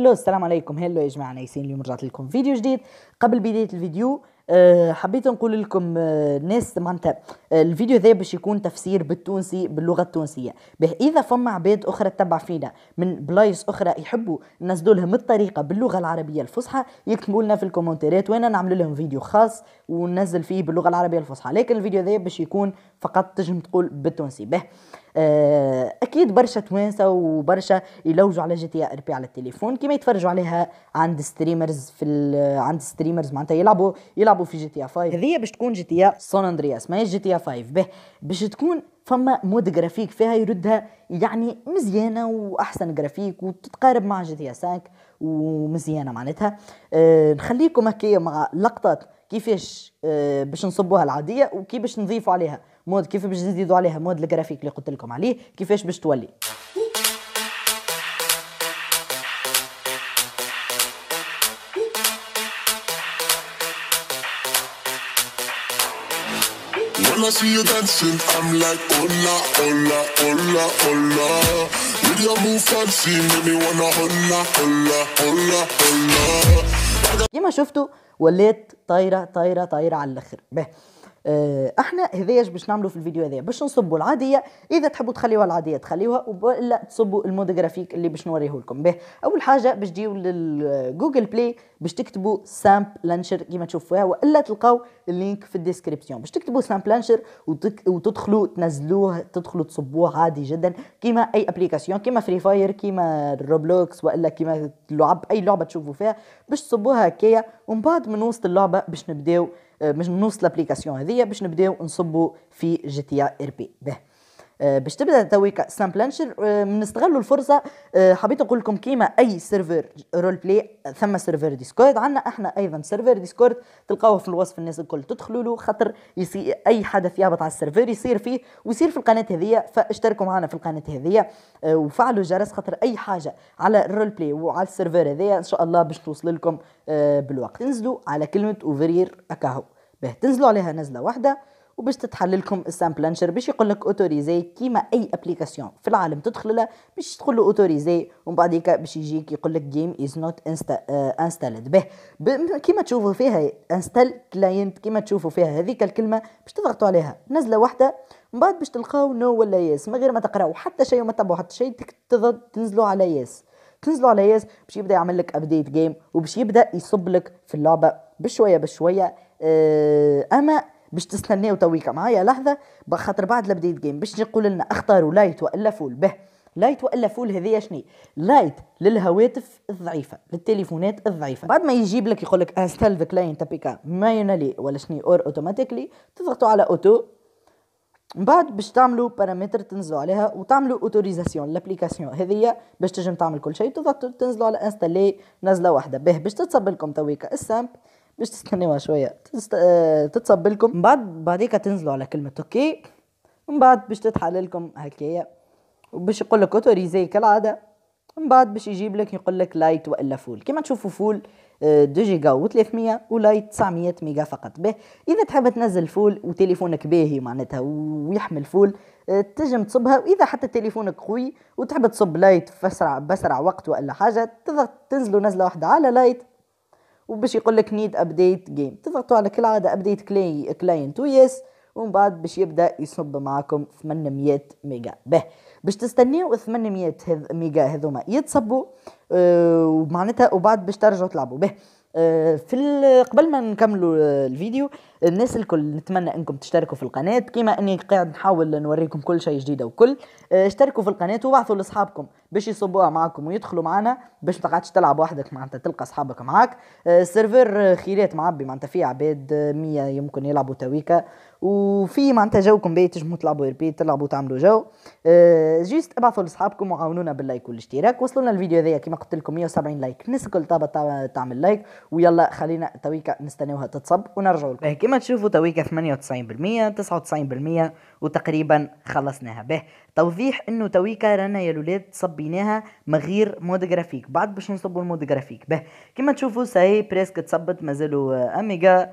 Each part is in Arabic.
هلو السلام عليكم هلو يا جماعه نايسين اليوم رجعت لكم فيديو جديد قبل بدايه الفيديو آه، حبيت نقول لكم آه، ناس معناتها آه، الفيديو ذا باش يكون تفسير بالتونسي باللغه التونسيه به اذا فما عباد اخرى تتبع فينا من بلايص اخرى يحبوا ننزلوا لهم الطريقه باللغه العربيه الفصحى يكتبوا لنا في الكومنتات وانا نعمل لهم فيديو خاص وننزل فيه باللغه العربيه الفصحى لكن الفيديو ذا باش يكون فقط تجم تقول بالتونسي به آه، اكيد برشا توانسه وبرشا يلوجوا على جي تي إيه ار بي على التليفون كيما يتفرجوا عليها عند ستريمرز في عند ستريمرز معناتها يلعبوا يلعبوا في جي تي 5 إيه هذه باش تكون جي تي إيه سون اندرياس ماهيش جي تي 5 به باش تكون فما مود جرافيك فيها يردها يعني مزيانه واحسن جرافيك وتتقارب مع جي تي 5 ومزيانه معناتها أه نخليكم هكايا مع لقطات كيفاش أه باش نصبوها العاديه وكيفاش نضيفوا عليها مود كيف باش تزيدوا عليها مود الجرافيك اللي قلت لكم عليه كيفاش باش تولي When I see you dancing, I'm like, hola, hola, hola, hola. With your move fancy, make me wanna hola, hola, hola, hola. شفتوا ولات طايره طايره طايره على الاخر. به آه، احنا هذايا باش نعملوا في الفيديو هذايا باش نصبوا العاديه اذا تحبوا تخليوها العاديه تخليوها ولا تصبوا المود جرافيك اللي باش نوريه لكم به اول حاجه باش تجيو للجوجل بلاي باش تكتبوا سامب لانشر كيما تشوفوها والا تلقاو اللينك في الديسكريبسيون باش تكتبوا سامب لانشر وتك... وتدخلوا تنزلوه تدخلوا تصبوه عادي جدا كيما اي ابليكاسيون كيما فري فاير كيما روبلوكس والا كيما لعب اي لعبه تشوفوا فيها باش تصبوها هكايا ومن بعد من وسط اللعبه باش نبداو باش نوصل لابليكاسيون هذه باش نبداو نصبوا في جي تي إيه ار بي به باش تبدا تويك سناب بلانشر آه، نستغلوا الفرصه آه، حبيت نقول لكم كيما اي سيرفر رول بلاي ثم سيرفر ديسكورد عندنا احنا ايضا سيرفر ديسكورد تلقاوه في الوصف الناس الكل تدخلوا له خاطر اي حدث يهبط على السيرفر يصير فيه ويصير في القناه هذيا فاشتركوا معنا في القناه هذيا آه، وفعلوا جرس خاطر اي حاجه على الرول بلاي وعلى السيرفر هذيا ان شاء الله باش توصل لكم بالوقت تنزلوا على كلمه اوفرير اكاهو باه تنزلوا عليها نزله واحده وباش تتحل لكم السامبلانشر باش يقول لك اوتوريزي كيما اي ابليكاسيون في العالم تدخل لها باش تقول له اوتوريزي ومن بعديك باش يجيك يقول لك جيم از نوت انستالد به كيما تشوفوا فيها انستال كلاينت كيما تشوفوا فيها هذيك الكلمه باش تضغطوا عليها نزله واحده من بعد باش تلقاو نو ولا يس من غير ما تقراو حتى شيء وما تبعوا حتى شيء تنزلوا على يس تنزلوا على ياس باش يبدا يعمل لك ابديت جيم وباش يبدا يصب لك في اللعبه بشويه بشويه أه اما باش تستناو تويكا معايا لحظه خاطر بعد الابديت جيم باش يقول لنا اختاروا لايت والا فول به لايت والا فول هذيا شني لايت للهواتف الضعيفه للتليفونات الضعيفه بعد ما يجيب لك يقول لك انستال ذا كلاينت ابيكا مايونالي ولا شني اور اوتوماتيكلي تضغطوا على اوتو من بعد باش تعملوا بارامتر تنزلوا عليها وتعملوا اوتوريزاسيون لابليكاسيون هذيا باش تجم تعمل كل شيء تضغطوا تنزلوا على انستالي نزله واحده باه باش تتصب لكم تويكا السامب مش تستناوها شويه تست... آه، تتصب لكم من بعد بعديك تنزلوا على كلمه اوكي من بعد باش تتحل لكم هكايا وباش يقول لك اوتوريزي كالعاده من بعد باش يجيب لك يقول لك لايت والا فول كما تشوفوا فول آه، 2 جيجا و300 ولايت 900 ميجا فقط به اذا تحب تنزل فول وتليفونك باهي معناتها ويحمل فول آه، تنجم تصبها واذا حتى تليفونك قوي وتحب تصب لايت بسرع بسرع وقت والا حاجه تضغط تنزلوا نزله واحده على لايت وباش يقول لك نيد ابديت جيم تضغطوا على كالعاده ابديت كلاي كلاينت ويس ومن بعد باش يبدا يصب معاكم 800 ميجا به باش تستنيو 800 هذ ميجا هذوما يتصبوا أه ومعناتها وبعد باش ترجعوا تلعبوا به أه في قبل ما نكملوا آه، الفيديو الناس الكل نتمنى انكم تشتركوا في القناه كما اني قاعد نحاول نوريكم كل شيء جديد وكل آه، اشتركوا في القناه وبعثوا لاصحابكم باش يصبوها معاكم ويدخلوا معنا باش ما تقعدش تلعب وحدك معناتها تلقى اصحابك معاك آه، السيرفر خيرات معبي معناتها فيه عباد 100 آه، يمكن يلعبوا تويكا وفي معناتها جوكم بيت تجمو تلعبوا ربي تلعبوا تعملوا جو جيست ابعثوا لاصحابكم وعاونونا باللايك والاشتراك وصلنا الفيديو هذايا كما قلت لكم 170 لايك الناس الكل طابت تعمل لايك ويلا خلينا تويكا نستناوها تتصب ونرجعوا لكم كما تشوفوا تويكا 98% 99% وتقريبا خلصناها به توضيح انه تويكا رانا يا لولاد صبيناها من غير مود جرافيك بعد باش نصبوا المود جرافيك به كما تشوفوا ساهي بريسك تصبت مازالوا اميجا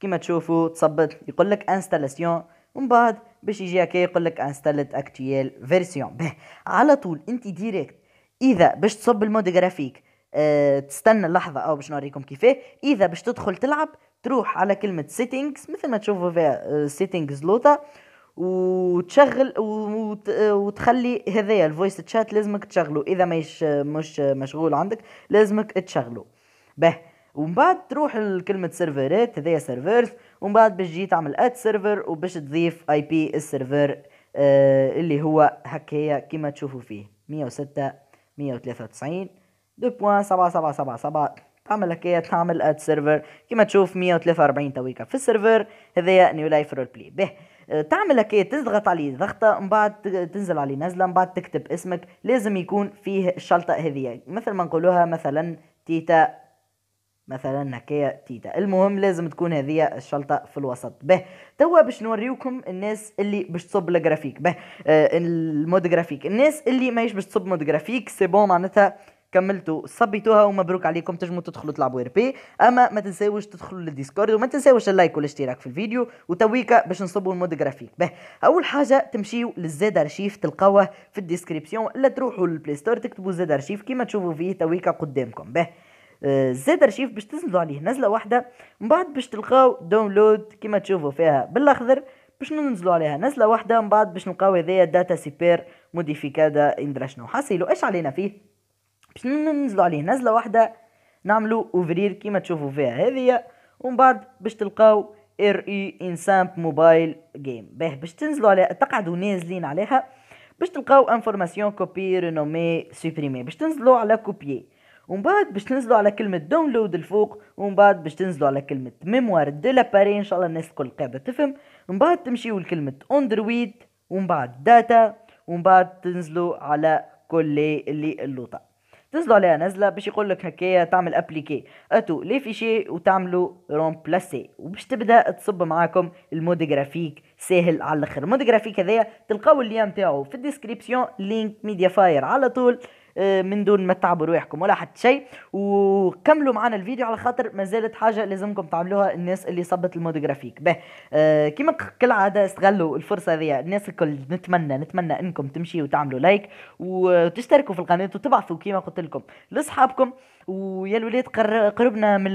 كما تشوفوا تصبت يقول لك انستالاسيون ومن بعد باش يجي هكا يقول لك انستالت اكتويال فيرسيون به على طول انت ديريكت اذا باش تصب المود جرافيك أه تستنى لحظه او باش نوريكم كيفاه اذا باش تدخل تلعب تروح على كلمة سيتنجز مثل ما تشوفوا فيها آه، سيتنجز لوطة وتشغل آه، وتخلي هذايا الفويس تشات لازمك تشغله اذا آه، مش مش مشغول عندك لازمك تشغله به ومن بعد تروح لكلمة سيرفرات هذايا سيرفرز ومن بعد باش تجي تعمل اد سيرفر وباش تضيف اي بي السيرفر آه اللي هو هكايا كيما تشوفوا فيه 106 193 2.7777 إيه؟ تعمل لك تعمل اد سيرفر كما تشوف 143 تويكا في السيرفر هذايا نيو لايف رول بلاي به أه، تعمل لك ايه تضغط عليه ضغطه من بعد تنزل عليه نزله من بعد تكتب اسمك لازم يكون فيه الشلطه هذيا مثل ما نقولوها مثلا تيتا مثلا هكايا تيتا المهم لازم تكون هذه الشلطة في الوسط به توا باش نوريوكم الناس اللي باش تصب الجرافيك به آه المود جرافيك الناس اللي ماهيش باش تصب مود جرافيك سي بون معناتها كملتوا صبيتوها ومبروك عليكم تجموا تدخلوا تلعبوا ار بي اما ما تنساوش تدخلوا للديسكورد وما تنساوش اللايك والاشتراك في الفيديو وتويكا باش نصبوا المود جرافيك به اول حاجه تمشيو للزاد ارشيف تلقاوه في الديسكريبسيون لا تروحوا للبلاي ستور تكتبوا زاد ارشيف كيما تشوفوا فيه تويكا قدامكم به آه، زاد ارشيف باش تنزلوا عليه نزله واحده من بعد باش تلقاو داونلود كيما تشوفوا فيها بالاخضر باش ننزلوا عليها نزله واحده من بعد باش نلقاو هذايا داتا سيبر موديفيكادا اندرا شنو حاصلوا ايش علينا فيه باش ننزلوا عليه نزله واحده نعملوا اوفرير كيما تشوفوا فيها هذه ومن بعد باش تلقاو ار اي ان سامب موبايل جيم باه باش تنزلوا عليها تقعدوا نازلين عليها باش تلقاو انفورماسيون كوبي رينومي سوبريمي باش تنزلوا على كوبي ومن بعد باش تنزلوا على كلمه داونلود الفوق ومن بعد باش تنزلوا على كلمه ميموار دو لاباري ان شاء الله الناس الكل قاعده تفهم ومن بعد تمشيو لكلمه اندرويد ومن بعد داتا ومن بعد تنزلوا على كل اللي اللوطه تنزلوا عليها نزله باش يقول لك هكايا تعمل ابليكي اتو لي فيشي وتعملوا بلاسي وباش تبدا تصب معاكم المود جرافيك ساهل على الاخر المود جرافيك هذايا تلقاو اللين نتاعو في الديسكريبسيون لينك ميديا فاير على طول آه، من دون ما تتعبوا رواحكم ولا حتى شيء وكملوا معنا الفيديو على خاطر ما زالت حاجه لازمكم تعملوها الناس اللي صبت المودوغرافيك به آه كل عاده استغلوا الفرصه هذه الناس الكل نتمنى نتمنى انكم تمشيوا وتعملوا لايك وتشتركوا في القناه وتبعثوا كما قلت لكم لاصحابكم ويا الولاد قربنا من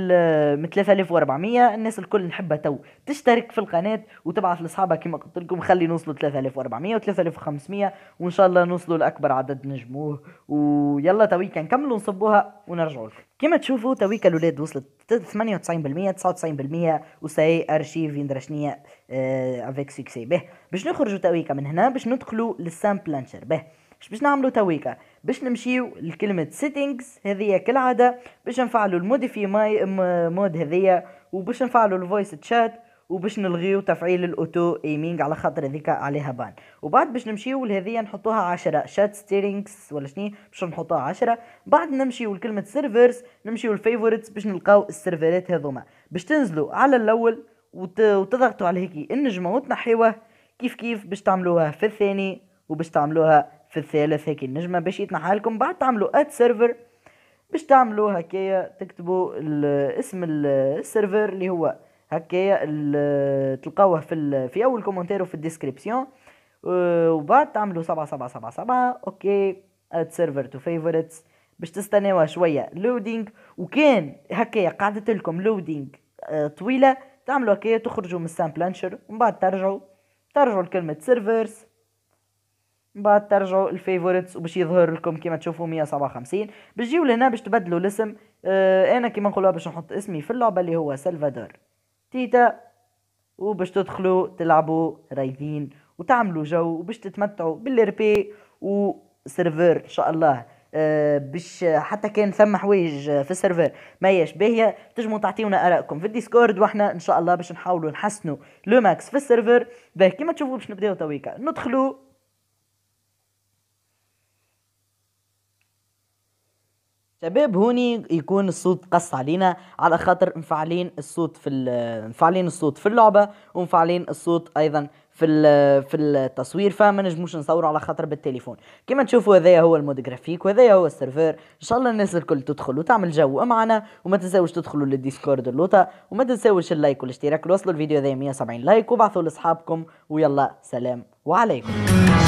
من 3400 الناس الكل نحبها تو تشترك في القناه وتبعث لاصحابها كما قلت لكم خلي نوصلوا 3400 و 3500 وان شاء الله نوصلوا لاكبر عدد نجموه ويلا تويكا نكملوا نصبوها ونرجعوا لكم كما تشوفوا تويكا الولاد وصلت 98% 99% وساي ارشيف يندرى شنيا افيك سيكسي به باش نخرجوا تويكا من هنا باش ندخلوا للسامبلانشر به باش نعملو تويكا باش نمشيو لكلمة سيتينغز هذه كالعادة باش نفعلو الموديفي ماي مود هذه وباش نفعلو الفويس تشات وباش نلغيو تفعيل الاوتو ايمينغ على خاطر هذيك عليها بان وبعد باش نمشيو لهذيا نحطوها عشرة شات ستيرينغز ولا شني باش نحطوها عشرة بعد نمشيو لكلمة سيرفرز نمشيو لفيفورتس باش نلقاو السيرفرات هذوما باش تنزلوا على الاول وت... وتضغطوا على هيك النجمة وتنحيوه كيف كيف باش تعملوها في الثاني وباش تعملوها في الثالث هيك النجمه باش يتنحالكم بعد تعملوا اد سيرفر باش تعملوا هكايا تكتبوا اسم السيرفر اللي هو هكايا تلقاوه في في اول كومنتير وفي الديسكريبسيون آه، وبعد تعملوا سبعة سبعة سبعة سبعة اوكي اد سيرفر تو فيفورتس باش تستناو شويه لودينج وكان هكايا قعدت لكم لودينج آه، طويله تعملوا هكايا تخرجوا من السام بلانشر ومن بعد ترجعوا ترجعوا لكلمه سيرفرز من بعد ترجعوا الفيفوريتس وباش يظهر لكم كيما تشوفوا 157 باش تجيو لهنا باش تبدلوا الاسم اه انا كيما نقولوها باش نحط اسمي في اللعبه اللي هو سلفادور تيتا وباش تدخلوا تلعبوا رايدين وتعملوا جو وباش تتمتعوا بالربي وسيرفر ان شاء الله أه باش حتى كان ثم حوايج في السيرفر ما هيش باهيه تجمو تعطيونا ارائكم في الديسكورد واحنا ان شاء الله باش نحاولوا نحسنوا لو ماكس في السيرفر باه كيما تشوفوا باش نبداو تويكا ندخلوا شباب هوني يكون الصوت قص علينا على خاطر مفعلين الصوت في مفعلين الصوت في اللعبه ومفعلين الصوت ايضا في في التصوير فما نجموش نصوروا على خاطر بالتليفون كما تشوفوا هذايا هو المود جرافيك وهذايا هو السيرفر ان شاء الله الناس الكل تدخل وتعمل جو معنا وما تنساوش تدخلوا للديسكورد اللوطه وما تنساوش اللايك والاشتراك وصلوا الفيديو هذا 170 لايك وبعثوا لاصحابكم ويلا سلام وعليكم